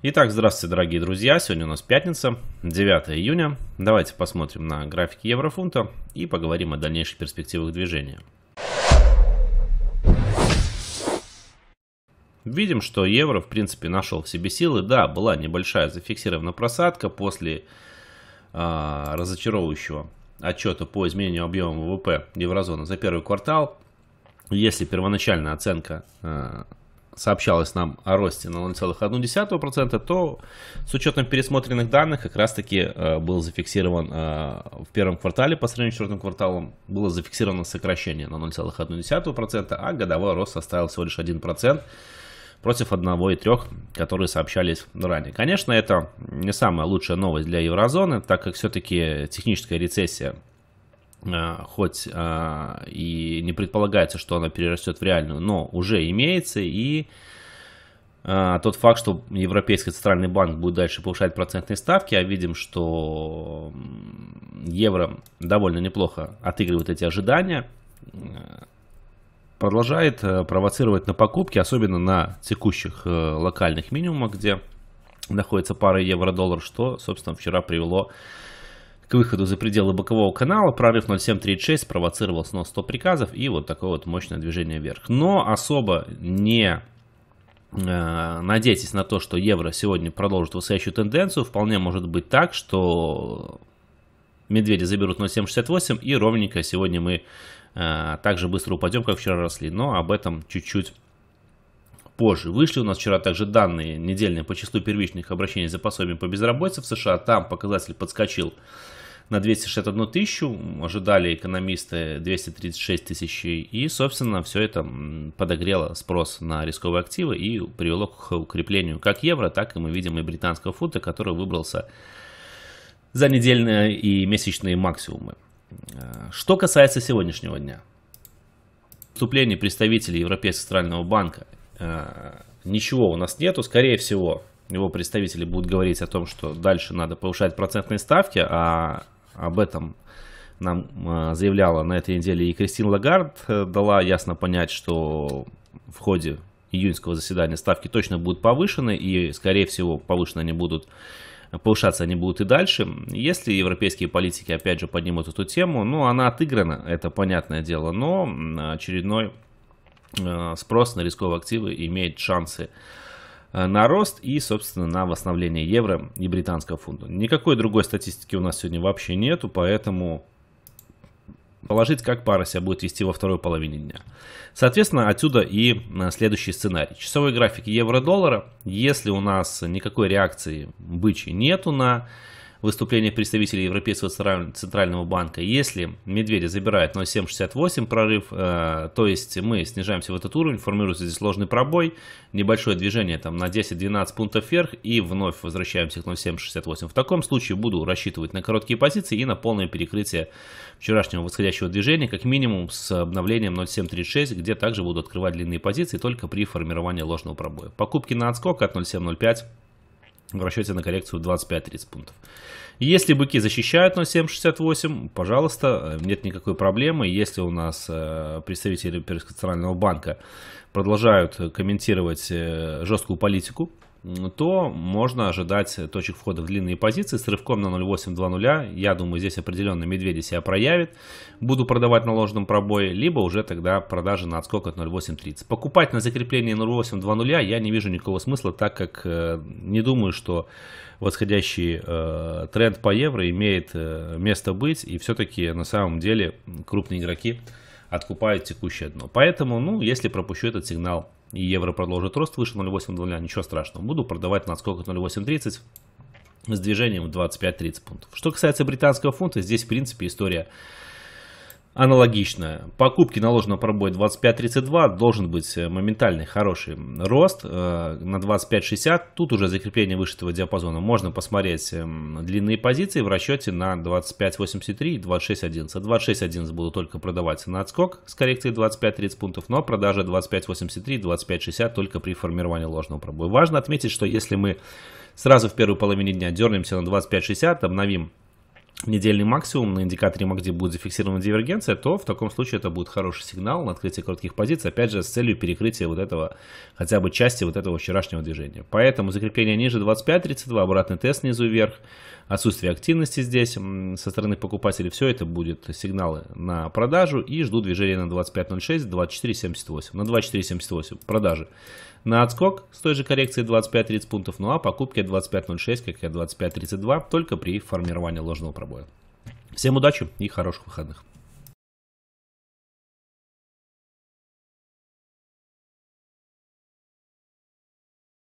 Итак, здравствуйте, дорогие друзья. Сегодня у нас пятница, 9 июня. Давайте посмотрим на графики еврофунта и поговорим о дальнейших перспективах движения. Видим, что евро, в принципе, нашел в себе силы. Да, была небольшая зафиксирована просадка после э, разочаровывающего отчета по изменению объема ВВП еврозоны за первый квартал. Если первоначальная оценка а, сообщалось нам о росте на 0,1%, то с учетом пересмотренных данных как раз-таки э, был зафиксирован э, в первом квартале по сравнению с четвертым кварталом было зафиксировано сокращение на 0,1%, а годовой рост составил всего лишь 1% против 1,3, которые сообщались ранее. Конечно, это не самая лучшая новость для еврозоны, так как все-таки техническая рецессия Э, хоть э, и не предполагается, что она перерастет в реальную, но уже имеется и э, тот факт, что Европейский центральный банк будет дальше повышать процентные ставки, а видим, что евро довольно неплохо отыгрывает эти ожидания, продолжает провоцировать на покупки, особенно на текущих локальных минимумах, где находится пара евро-доллар, что, собственно, вчера привело к к выходу за пределы бокового канала. Прорыв 0.736 спровоцировал снос 100 приказов и вот такое вот мощное движение вверх. Но особо не э, надейтесь на то, что евро сегодня продолжит высокую тенденцию. Вполне может быть так, что медведи заберут 0.768 и ровненько сегодня мы э, также быстро упадем, как вчера росли. Но об этом чуть-чуть позже. Вышли у нас вчера также данные недельные по числу первичных обращений за пособием по безработице в США. Там показатель подскочил на 261 тысячу, ожидали экономисты 236 тысяч, и, собственно, все это подогрело спрос на рисковые активы и привело к укреплению как евро, так и мы видим и британского фута, который выбрался за недельные и месячные максимумы. Э, что касается сегодняшнего дня. Вступление представителей Европейского центрального банка ничего у нас нету. Скорее всего, его представители будут говорить о том, что дальше надо повышать процентные ставки, а об этом нам э, заявляла на этой неделе и Кристин Лагард, э, дала ясно понять, что в ходе июньского заседания ставки точно будут повышены, и, скорее всего, повышены они будут повышаться они будут и дальше. Если европейские политики, опять же, поднимут эту тему, ну, она отыграна, это понятное дело, но очередной Э, спрос на рисковые активы имеет шансы э, на рост и, собственно, на восстановление евро и британского фунта. Никакой другой статистики у нас сегодня вообще нету, поэтому положить, как пара себя будет вести во второй половине дня. Соответственно, отсюда и э, следующий сценарий. Часовой график евро-доллара. Если у нас никакой реакции бычьей нету на выступления представителей Европейского центрального банка. Если Медведя забирает 0,768 прорыв, э, то есть мы снижаемся в этот уровень, формируется здесь сложный пробой, небольшое движение там на 10-12 пунктов вверх и вновь возвращаемся к 0,768. В таком случае буду рассчитывать на короткие позиции и на полное перекрытие вчерашнего восходящего движения, как минимум с обновлением 0,736, где также буду открывать длинные позиции только при формировании ложного пробоя. Покупки на отскок от 0,705 в расчете на коррекцию 25-30 пунктов. Если быки защищают на 0,768, пожалуйста, э, нет никакой проблемы. Если у нас э, представители Перского банка продолжают э, комментировать жесткую политику то можно ожидать точек входа в длинные позиции с рывком на 0.8-2.0. Я думаю, здесь определенно медведи себя проявит. Буду продавать на ложном пробое, либо уже тогда продажи на отскок от 0.8.30. Покупать на закрепление 0.8-2.0 я не вижу никакого смысла, так как э, не думаю, что восходящий э, тренд по евро имеет э, место быть. И все-таки на самом деле крупные игроки откупают текущее дно. Поэтому, ну, если пропущу этот сигнал и евро продолжит рост выше 0,8 ничего страшного. Буду продавать на отскок от 0,830 с движением 25-30 пунктов. Что касается британского фунта, здесь в принципе история Аналогично, покупки наложенного пробоя 25.32 должен быть э, моментальный хороший рост э, на 25.60. Тут уже закрепление выше этого диапазона. Можно посмотреть эм, длинные позиции в расчете на 25.83 и 26.11. 26.11 буду только продавать на отскок с коррекцией 25-30 пунктов, но продажа 25.83 и 25.60 только при формировании ложного пробоя. Важно отметить, что если мы сразу в первой половине дня дернемся на 25.60, обновим недельный максимум, на индикаторе MACD будет зафиксирована дивергенция, то в таком случае это будет хороший сигнал на открытие коротких позиций, опять же, с целью перекрытия вот этого, хотя бы части вот этого вчерашнего движения. Поэтому закрепление ниже 25.32, обратный тест снизу вверх, отсутствие активности здесь со стороны покупателей, все это будет сигналы на продажу и жду движения на 25.06, 24.78, на 24.78 продажи. На отскок с той же коррекции 25-30 пунктов, ну а покупки 25.06, как и 25.32, только при формировании ложного пробоя пробоя. Всем удачи и хороших выходных.